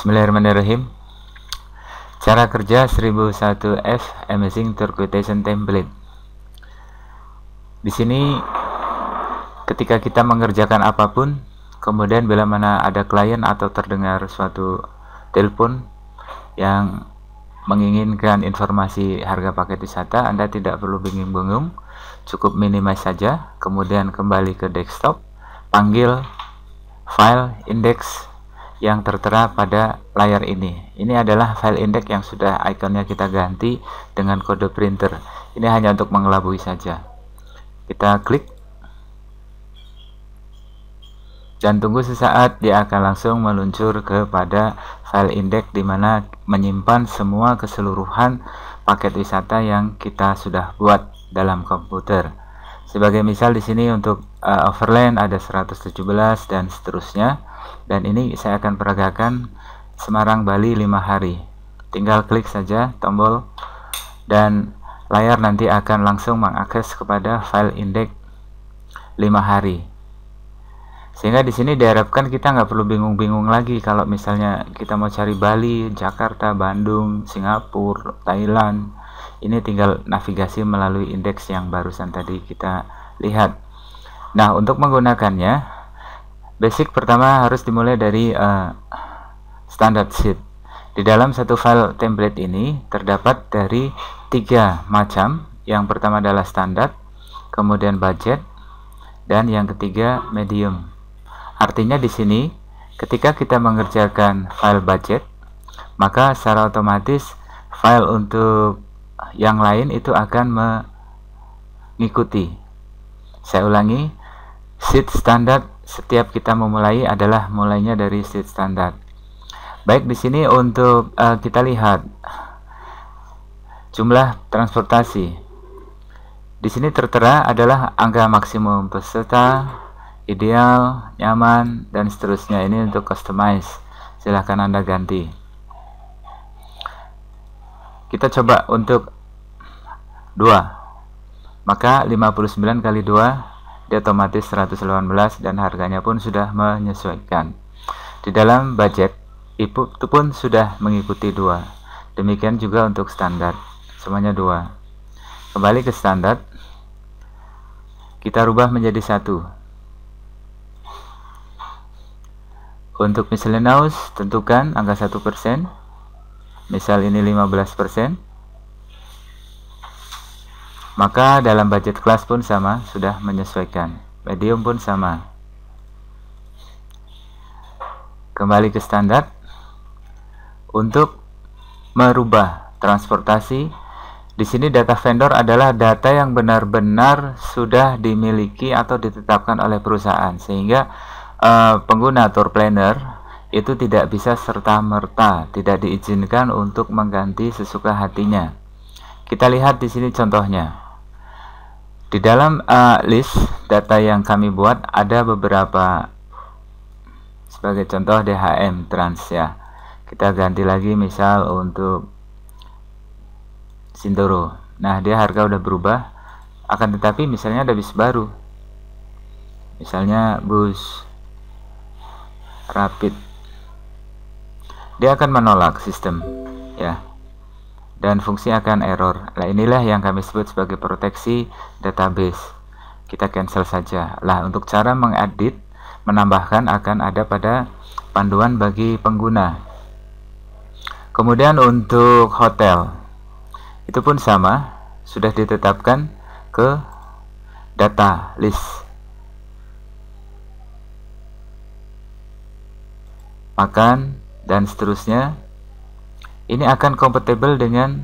Bismillahirrahmanirrahim Cara kerja 1001F Amazing Quotation Template Di sini ketika kita mengerjakan apapun kemudian bila mana ada klien atau terdengar suatu telepon yang menginginkan informasi harga paket wisata Anda tidak perlu bingung-bingung cukup minimal saja kemudian kembali ke desktop panggil file index yang tertera pada layar ini. Ini adalah file index yang sudah ikonnya kita ganti dengan kode printer. Ini hanya untuk mengelabui saja. Kita klik dan tunggu sesaat dia akan langsung meluncur kepada file index di mana menyimpan semua keseluruhan paket wisata yang kita sudah buat dalam komputer. Sebagai misal di sini untuk uh, overland ada 117 dan seterusnya dan ini saya akan peragakan Semarang Bali 5 hari tinggal klik saja tombol dan layar nanti akan langsung mengakses kepada file indeks 5 hari sehingga di sini diharapkan kita nggak perlu bingung-bingung lagi kalau misalnya kita mau cari Bali, Jakarta, Bandung, Singapura, Thailand ini tinggal navigasi melalui indeks yang barusan tadi kita lihat nah untuk menggunakannya Basic pertama harus dimulai dari uh, standard sheet. Di dalam satu file template ini terdapat dari tiga macam. Yang pertama adalah standar, kemudian budget, dan yang ketiga medium. Artinya di sini ketika kita mengerjakan file budget, maka secara otomatis file untuk yang lain itu akan mengikuti. Saya ulangi, sheet standard setiap kita memulai adalah mulainya dari state standar. Baik di sini untuk uh, kita lihat jumlah transportasi. Di sini tertera adalah angka maksimum peserta, ideal, nyaman, dan seterusnya. Ini untuk customize. Silahkan Anda ganti. Kita coba untuk 2. Maka 59 kali 2 dia otomatis 118 dan harganya pun sudah menyesuaikan. Di dalam budget, Ibu itu pun sudah mengikuti dua. Demikian juga untuk standar, semuanya dua. Kembali ke standar, kita rubah menjadi satu. Untuk miscellaneous, tentukan angka 1%. Misal ini persen maka dalam budget kelas pun sama sudah menyesuaikan medium pun sama kembali ke standar untuk merubah transportasi di sini data vendor adalah data yang benar-benar sudah dimiliki atau ditetapkan oleh perusahaan sehingga eh, pengguna tour planner itu tidak bisa serta-merta tidak diizinkan untuk mengganti sesuka hatinya. Kita lihat di sini contohnya. Di dalam uh, list data yang kami buat ada beberapa sebagai contoh DHM trans ya. Kita ganti lagi misal untuk Sintoro Nah, dia harga udah berubah akan tetapi misalnya ada bis baru. Misalnya bus rapid. Dia akan menolak sistem dan fungsi akan error. Nah, inilah yang kami sebut sebagai proteksi database. Kita cancel saja. Lah, untuk cara mengedit, menambahkan akan ada pada panduan bagi pengguna. Kemudian untuk hotel, itu pun sama, sudah ditetapkan ke data list. Makan dan seterusnya ini akan compatible dengan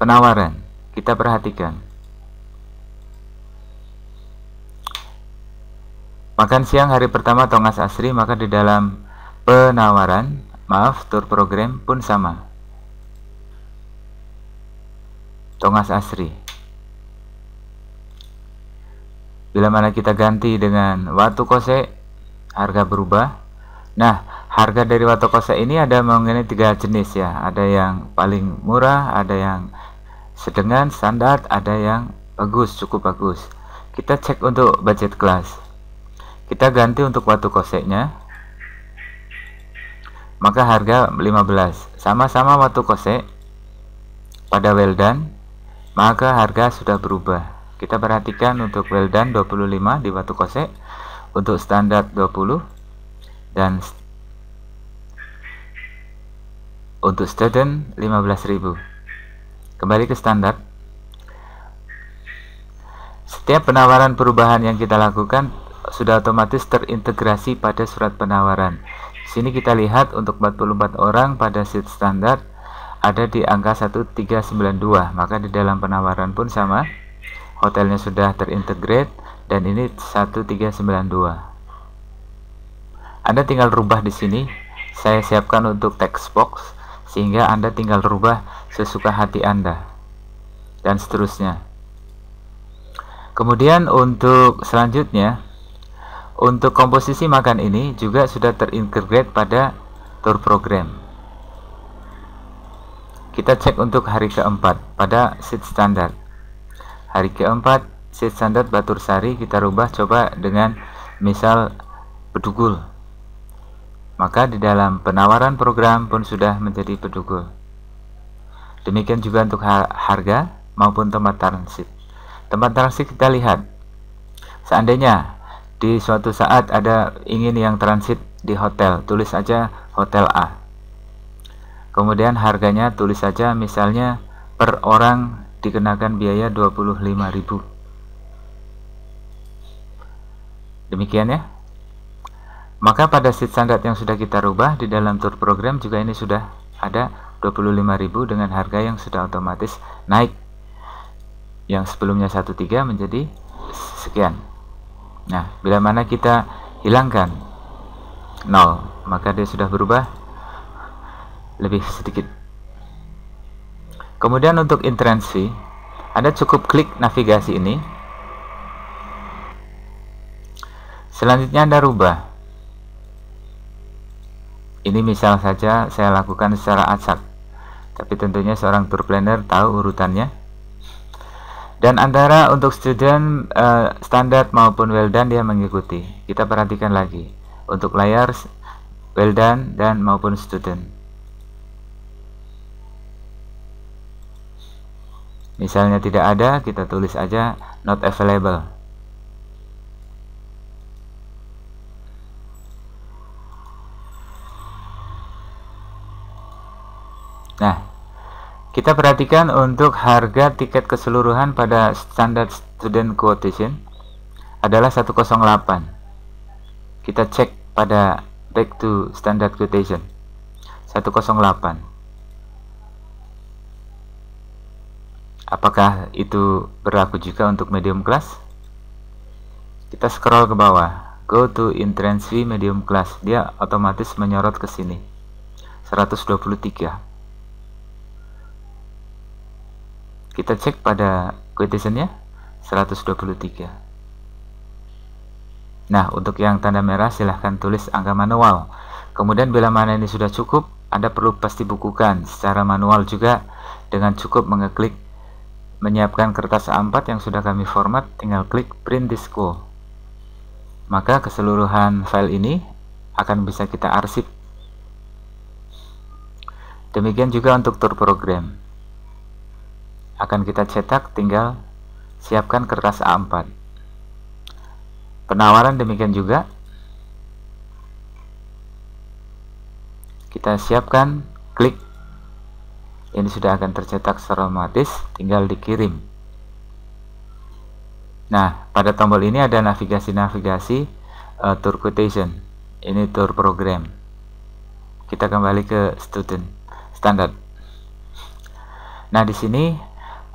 penawaran kita perhatikan makan siang hari pertama Tongas Asri maka di dalam penawaran maaf tour program pun sama Tongas Asri bila mana kita ganti dengan Watu Kose harga berubah nah harga dari kosa ini ada mengenai tiga jenis ya ada yang paling murah ada yang sedangkan standar ada yang bagus cukup bagus kita cek untuk budget kelas kita ganti untuk watu koseknya maka harga 15 sama-sama kosek pada weldan maka harga sudah berubah kita perhatikan untuk weldan 25 di kosek untuk standar 20 dan untuk student 15.000. Kembali ke standar. Setiap penawaran perubahan yang kita lakukan sudah otomatis terintegrasi pada surat penawaran. Di sini kita lihat untuk 44 orang pada sheet standar ada di angka 1392, maka di dalam penawaran pun sama. Hotelnya sudah terintegrate dan ini 1392. Anda tinggal rubah di sini. Saya siapkan untuk text box sehingga Anda tinggal rubah sesuka hati Anda dan seterusnya. Kemudian untuk selanjutnya untuk komposisi makan ini juga sudah terintegrate pada tour program. Kita cek untuk hari keempat pada seat standar. Hari keempat seat standar Batur Sari kita rubah coba dengan misal bedugul maka di dalam penawaran program pun sudah menjadi pedugul. Demikian juga untuk harga maupun tempat transit. Tempat transit kita lihat. Seandainya di suatu saat ada ingin yang transit di hotel, tulis saja hotel A. Kemudian harganya tulis saja misalnya per orang dikenakan biaya 25.000. Demikian ya. Maka pada sheet standar yang sudah kita rubah di dalam tour program juga ini sudah ada 25.000 dengan harga yang sudah otomatis naik yang sebelumnya 13 menjadi sekian. Nah, bila mana kita hilangkan 0, maka dia sudah berubah lebih sedikit. Kemudian untuk entrance fee, Anda cukup klik navigasi ini. Selanjutnya Anda rubah ini misal saja saya lakukan secara acak, tapi tentunya seorang tour planner tahu urutannya. Dan antara untuk student uh, standar maupun well done dia mengikuti. Kita perhatikan lagi untuk layar well done dan maupun student. Misalnya tidak ada, kita tulis aja not available. Nah, kita perhatikan untuk harga tiket keseluruhan pada standar student quotation adalah 108. Kita cek pada back to standard quotation 108. Apakah itu berlaku juga untuk medium class? Kita scroll ke bawah. Go to entrance medium class. Dia otomatis menyorot ke sini. 123. kita cek pada quotationnya 123 nah untuk yang tanda merah silahkan tulis angka manual kemudian bila mana ini sudah cukup anda perlu pasti bukukan secara manual juga dengan cukup mengeklik menyiapkan kertas A4 yang sudah kami format tinggal klik print disco maka keseluruhan file ini akan bisa kita arsip Demikian juga untuk tour program akan kita cetak tinggal siapkan kertas A4 penawaran demikian juga kita siapkan klik ini sudah akan tercetak secara otomatis tinggal dikirim nah pada tombol ini ada navigasi-navigasi uh, tour quotation ini tour program kita kembali ke student standard. nah di sini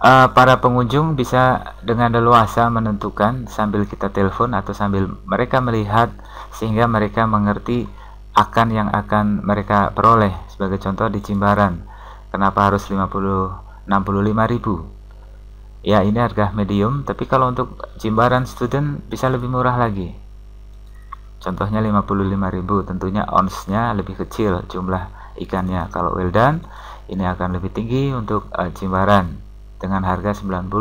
uh, para pengunjung bisa dengan leluasa menentukan sambil kita telepon atau sambil mereka melihat sehingga mereka mengerti akan yang akan mereka peroleh sebagai contoh di Cimbaran kenapa harus 50 65 ribu ya ini harga medium tapi kalau untuk Cimbaran student bisa lebih murah lagi contohnya 55 ribu tentunya onsnya lebih kecil jumlah ikannya kalau well done ini akan lebih tinggi untuk uh, eh, Cimbaran dengan harga 90.000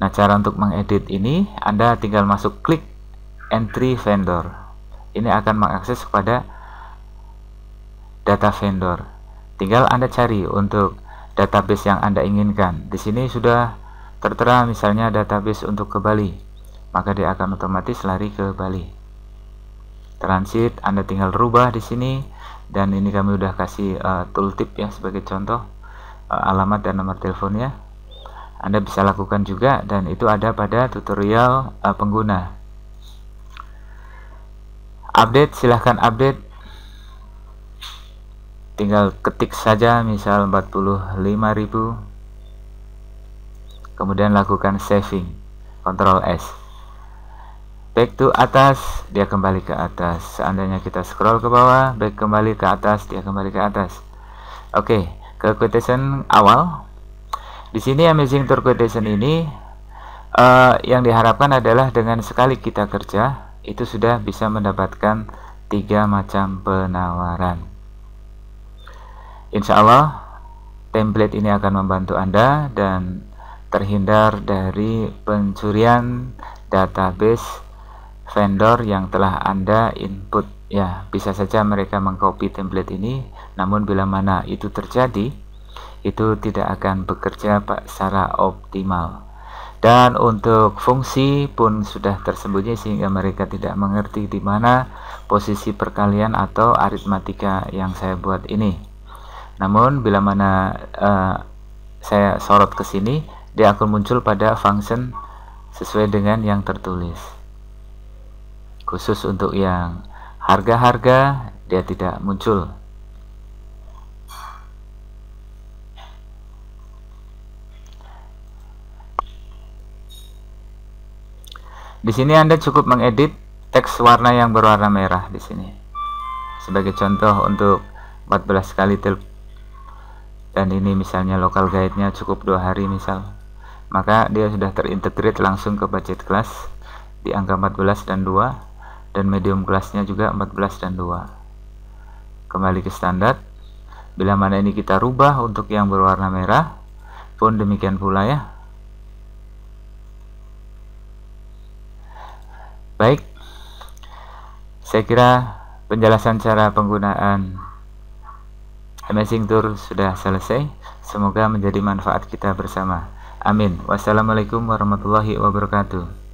nah cara untuk mengedit ini Anda tinggal masuk klik entry vendor ini akan mengakses kepada data vendor tinggal Anda cari untuk database yang Anda inginkan di sini sudah tertera misalnya database untuk ke Bali maka dia akan otomatis lari ke Bali transit Anda tinggal rubah di sini dan ini kami udah kasih uh, tooltip ya sebagai contoh Eh, alamat dan nomor teleponnya. Anda bisa lakukan juga dan itu ada pada tutorial uh, pengguna. Update silahkan update. Tinggal ketik saja misal 45.000. Kemudian lakukan saving. Ctrl S. Back to atas, dia kembali ke atas. Seandainya kita scroll ke bawah, back kembali ke atas, dia kembali ke atas. Oke. Okay ke quotation awal. Di sini amazing tour quotation ini uh, yang diharapkan adalah dengan sekali kita kerja itu sudah bisa mendapatkan tiga macam penawaran. Insya Allah template ini akan membantu Anda dan terhindar dari pencurian database vendor yang telah Anda input. Ya, bisa saja mereka mengcopy template ini namun bila mana itu terjadi, itu tidak akan bekerja pak secara optimal. Dan untuk fungsi pun sudah tersembunyi sehingga mereka tidak mengerti di mana posisi perkalian atau aritmatika yang saya buat ini. Namun bila mana uh, saya sorot ke sini, dia akan muncul pada function sesuai dengan yang tertulis. Khusus untuk yang harga-harga dia tidak muncul Di sini Anda cukup mengedit teks warna yang berwarna merah di sini. Sebagai contoh untuk 14 kali tilt dan ini misalnya local guide-nya cukup dua hari misal maka dia sudah terintegrate langsung ke budget class di angka 14 dan 2 dan medium kelasnya juga 14 dan 2 kembali ke standar bila mana ini kita rubah untuk yang berwarna merah pun demikian pula ya Baik, saya kira penjelasan cara penggunaan Amazing Tour sudah selesai. Semoga menjadi manfaat kita bersama. Amin. Wassalamualaikum warahmatullahi wabarakatuh.